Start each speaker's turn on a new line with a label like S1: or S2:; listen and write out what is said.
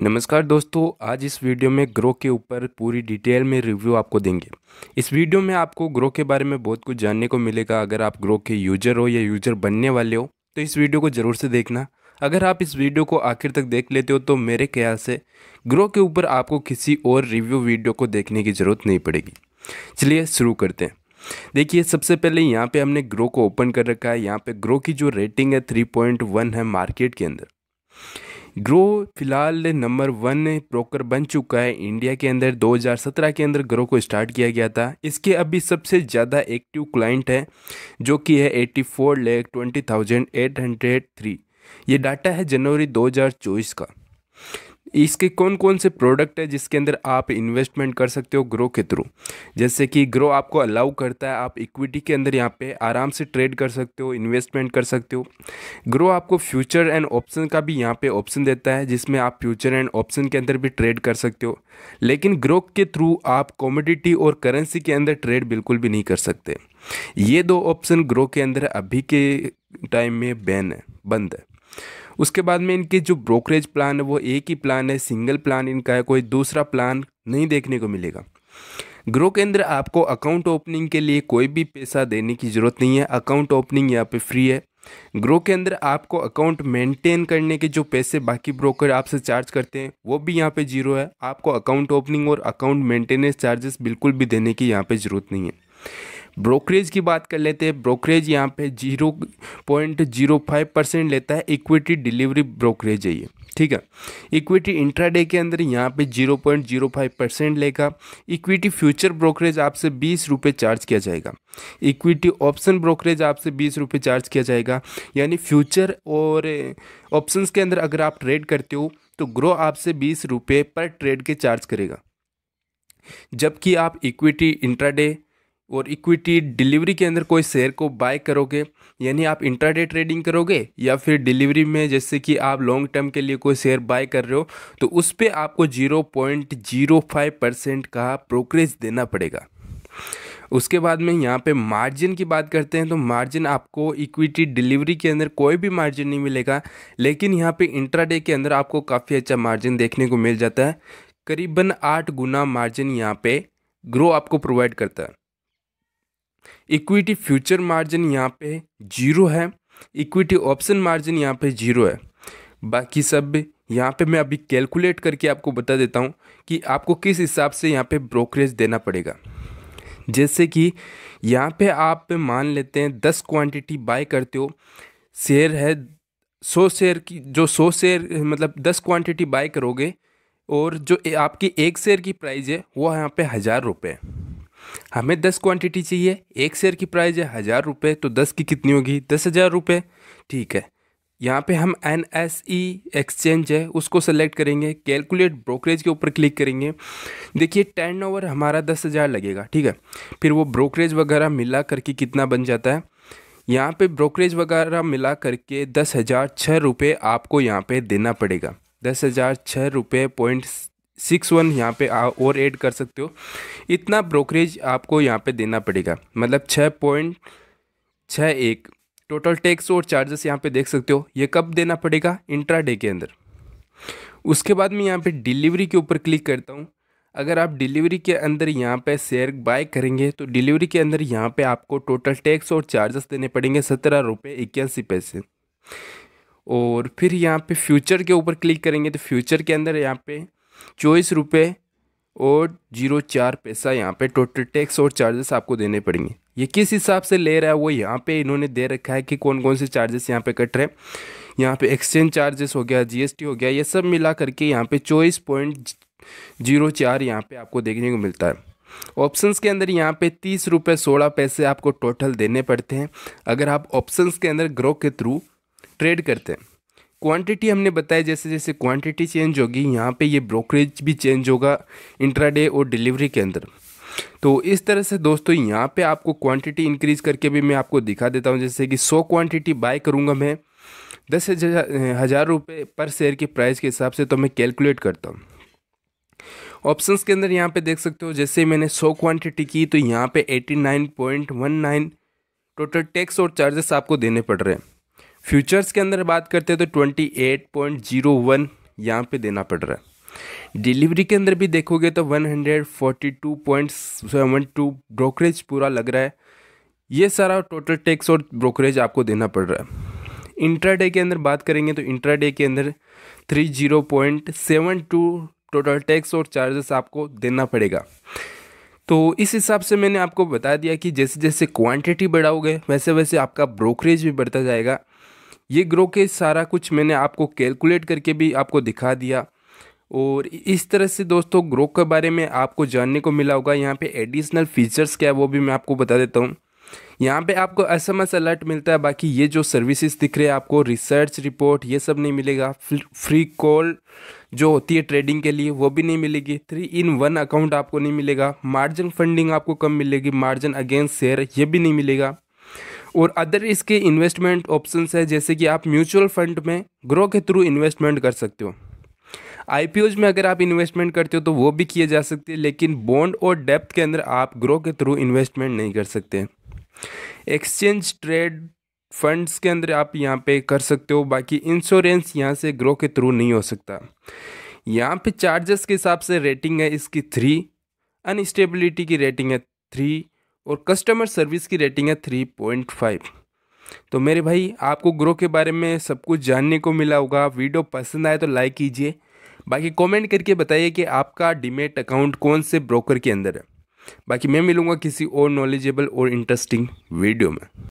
S1: नमस्कार दोस्तों आज इस वीडियो में ग्रो के ऊपर पूरी डिटेल में रिव्यू आपको देंगे इस वीडियो में आपको ग्रो के बारे में बहुत कुछ जानने को मिलेगा अगर आप ग्रो के यूजर हो या यूजर बनने वाले हो तो इस वीडियो को ज़रूर से देखना अगर आप इस वीडियो को आखिर तक देख लेते हो तो मेरे ख्याल से ग्रो के ऊपर आपको किसी और रिव्यू वीडियो को देखने की ज़रूरत नहीं पड़ेगी चलिए शुरू करते हैं देखिए सबसे पहले यहाँ पे हमने ग्रो को ओपन कर रखा है यहाँ पे ग्रो की जो रेटिंग है 3.1 है मार्केट के अंदर ग्रो फिलहाल नंबर वन ब्रोकर बन चुका है इंडिया के अंदर 2017 के अंदर ग्रो को स्टार्ट किया गया था इसके अभी सबसे ज़्यादा एक्टिव क्लाइंट है जो कि है eighty four lakh twenty thousand eight hundred three ये डाटा है जनवरी 2024 का इसके कौन कौन से प्रोडक्ट है जिसके अंदर आप इन्वेस्टमेंट कर सकते हो ग्रो के थ्रू जैसे कि ग्रो आपको अलाउ करता है आप इक्विटी के अंदर यहाँ पे आराम से ट्रेड कर सकते हो इन्वेस्टमेंट कर सकते हो ग्रो आपको फ्यूचर एंड ऑप्शन का भी यहाँ पे ऑप्शन देता है जिसमें आप फ्यूचर एंड ऑप्शन के अंदर भी ट्रेड कर सकते हो लेकिन ग्रो के थ्रू आप कॉमोडिटी और करेंसी के अंदर ट्रेड बिल्कुल भी नहीं कर सकते ये दो ऑप्शन ग्रो के अंदर अभी के टाइम में बैन है बंद है उसके बाद में इनके जो ब्रोकरेज प्लान है वो एक ही प्लान है सिंगल प्लान इनका है कोई दूसरा प्लान नहीं देखने को मिलेगा ग्रो केंद्र आपको अकाउंट ओपनिंग के लिए कोई भी पैसा देने की ज़रूरत नहीं है अकाउंट ओपनिंग यहाँ पे फ्री है ग्रो के अंदर आपको अकाउंट मेंटेन करने के जो पैसे बाकी ब्रोकर आपसे चार्ज करते हैं वो भी यहाँ पे जीरो है आपको अकाउंट ओपनिंग और अकाउंट मेंटेनेंस चार्जेस बिल्कुल भी देने की यहाँ पे ज़रूरत नहीं है ब्रोकरेज की बात कर लेते हैं ब्रोकरेज यहाँ पे zero point zero five percent लेता है इक्विटी डिलीवरी ब्रोकरेज है ये ठीक है इक्विटी इंट्राडे के अंदर यहाँ पे zero point zero five percent लेगा इक्विटी फ्यूचर ब्रोकरेज आपसे बीस रुपये चार्ज किया जाएगा इक्विटी ऑप्शन ब्रोकरेज आपसे बीस रुपये चार्ज किया जाएगा यानी फ्यूचर और ऑप्शंस के अंदर अगर आप ट्रेड करते हो तो ग्रो आपसे बीस रुपये पर ट्रेड के चार्ज करेगा जबकि आप इक्विटी इंट्राडे और इक्विटी डिलीवरी के अंदर कोई शेयर को बाय करोगे यानी आप इंट्राडे ट्रेडिंग करोगे या फिर डिलीवरी में जैसे कि आप लॉन्ग टर्म के लिए कोई शेयर बाय कर रहे हो तो उस पर आपको zero point zero five percent का ब्रोकरेज देना पड़ेगा उसके बाद में यहाँ पे मार्जिन की बात करते हैं तो मार्जिन आपको इक्विटी डिलीवरी के अंदर कोई भी मार्जिन नहीं मिलेगा लेकिन यहाँ पर इंट्राडे के अंदर आपको काफ़ी अच्छा मार्जिन देखने को मिल जाता है करीबन आठ गुना मार्जिन यहाँ पर ग्रो आपको प्रोवाइड करता है इक्विटी फ्यूचर मार्जिन यहाँ पे जीरो है इक्विटी ऑप्शन मार्जिन यहाँ पे जीरो है बाकी सब यहाँ पे मैं अभी कैलकुलेट करके आपको बता देता हूँ कि आपको किस हिसाब से यहाँ पे ब्रोकरेज देना पड़ेगा जैसे कि यहाँ पे आप मान लेते हैं दस क्वांटिटी बाय करते हो शेयर है सौ शेयर की जो सौ शेयर मतलब दस क्वांटिटी बाय करोगे और जो आपकी एक शेयर की प्राइस है वो यहाँ पे हज़ार रुपये हमें दस क्वांटिटी चाहिए एक शेयर की प्राइस है हज़ार रुपये तो दस की कितनी होगी दस हज़ार रुपये ठीक है यहाँ पे हम एन एस ई एक्सचेंज है उसको सेलेक्ट करेंगे कैलकुलेट ब्रोकरेज के ऊपर क्लिक करेंगे देखिए टर्न ओवर हमारा दस हज़ार लगेगा ठीक है फिर वो ब्रोकरेज वगैरह मिला करके कितना बन जाता है यहाँ पे ब्रोकरेज वगैरह मिला करके दस हज़ार छः रुपये आपको यहाँ पे देना पड़ेगा दस हज़ार छः रुपये पॉइंट सिक्स वन यहाँ पे और ऐड कर सकते हो इतना ब्रोकरेज आपको यहाँ पे देना पड़ेगा मतलब छः पॉइंट छः एक टोटल टैक्स और चार्जेस यहाँ पे देख सकते हो ये कब देना पड़ेगा इंट्रा डे के अंदर उसके बाद मैं यहाँ पे डिलीवरी के ऊपर क्लिक करता हूँ अगर आप डिलीवरी के अंदर यहाँ पे शेयर बाय करेंगे तो डिलीवरी के अंदर यहाँ पे आपको टोटल टैक्स और चार्जेस देने पड़ेंगे सत्रह रुपये इक्यासी पैसे और फिर यहाँ पे फ्यूचर के ऊपर क्लिक करेंगे तो फ्यूचर के अंदर यहाँ पे चौबीस रुपये और जीरो चार पैसा यहाँ पे टोटल टैक्स और चार्जेस आपको देने पड़ेंगे ये किस हिसाब से ले रहा है वो यहाँ पे इन्होंने दे रखा है कि कौन कौन से चार्जेस यहाँ पे कट रहे हैं यहाँ पे एक्सचेंज चार्जेस हो गया जीएसटी हो गया ये सब मिला करके यहाँ पे चौबीस पॉइंट जीरो चार यहाँ पर आपको देखने को मिलता है ऑप्शंस के अंदर यहाँ पे तीस रुपये सोलह पैसे आपको टोटल देने पड़ते हैं अगर आप ऑप्शंस के अंदर ग्रो के थ्रू ट्रेड करते हैं क्वांटिटी हमने बताया जैसे जैसे क्वांटिटी चेंज होगी यहाँ पे ये ब्रोकरेज भी चेंज होगा इंट्राडे और डिलीवरी के अंदर तो इस तरह से दोस्तों यहाँ पे आपको क्वांटिटी इंक्रीज करके भी मैं आपको दिखा देता हूँ जैसे कि 100 क्वांटिटी बाय करूँगा मैं दस हज़ार रुपये पर शेयर की प्राइस के हिसाब से तो मैं कैलकुलेट करता हूँ ऑप्शंस के अंदर यहाँ पे देख सकते हो जैसे मैंने सौ क्वांटिटी की तो यहाँ पे नाइन टोटल टैक्स और चार्जेस आपको देने पड़ रहे हैं फ्यूचर्स के अंदर बात करते हैं तो 28.01 यहाँ पर देना पड़ रहा है डिलीवरी के अंदर भी देखोगे तो 142.72 ब्रोकरेज पूरा लग रहा है ये सारा टोटल टैक्स और ब्रोकरेज आपको देना पड़ रहा है इंट्राडे के अंदर बात करेंगे तो इंट्राडे के अंदर three zero point seven two total tax और चार्जेस आपको देना पड़ेगा तो इस हिसाब से मैंने आपको बता दिया कि जैसे जैसे क्वांटिटी बढ़ाओगे वैसे वैसे आपका ब्रोकरेज भी बढ़ता जाएगा ये ग्रो के सारा कुछ मैंने आपको कैलकुलेट करके भी आपको दिखा दिया और इस तरह से दोस्तों ग्रो के बारे में आपको जानने को मिला होगा यहाँ पे एडिशनल फीचर्स क्या है वो भी मैं आपको बता देता हूँ यहाँ पे आपको एस एम एस अलर्ट मिलता है बाकी ये जो सर्विसेज दिख रहे हैं आपको रिसर्च रिपोर्ट ये सब नहीं मिलेगा फ्री कॉल जो होती है ट्रेडिंग के लिए वो भी नहीं मिलेगी थ्री इन वन अकाउंट आपको नहीं मिलेगा मार्जिन फंडिंग आपको कम मिलेगी मार्जिन अगेंस्ट शेयर ये भी नहीं मिलेगा और अदर इसके इन्वेस्टमेंट ऑप्शंस है जैसे कि आप म्यूचुअल फंड में ग्रो के थ्रू इन्वेस्टमेंट कर सकते हो आई में अगर आप इन्वेस्टमेंट करते हो तो वो भी किए जा सकते हैं लेकिन बॉन्ड और डेप्थ के अंदर आप ग्रो के थ्रू इन्वेस्टमेंट नहीं कर सकते एक्सचेंज ट्रेड फंड्स के अंदर आप यहाँ पे कर सकते हो बाकी इंश्योरेंस यहाँ से ग्रो के थ्रू नहीं हो सकता यहाँ पे चार्जेस के हिसाब से रेटिंग है इसकी थ्री अनस्टेबिलिटी की रेटिंग है थ्री और कस्टमर सर्विस की रेटिंग है थ्री पॉइंट फाइव तो मेरे भाई आपको ग्रो के बारे में सब कुछ जानने को मिला होगा वीडियो पसंद आए तो लाइक कीजिए बाकी कमेंट करके बताइए कि आपका डिमेट अकाउंट कौन से ब्रोकर के अंदर है बाकी मैं मिलूँगा किसी और नॉलेजेबल और इंटरेस्टिंग वीडियो में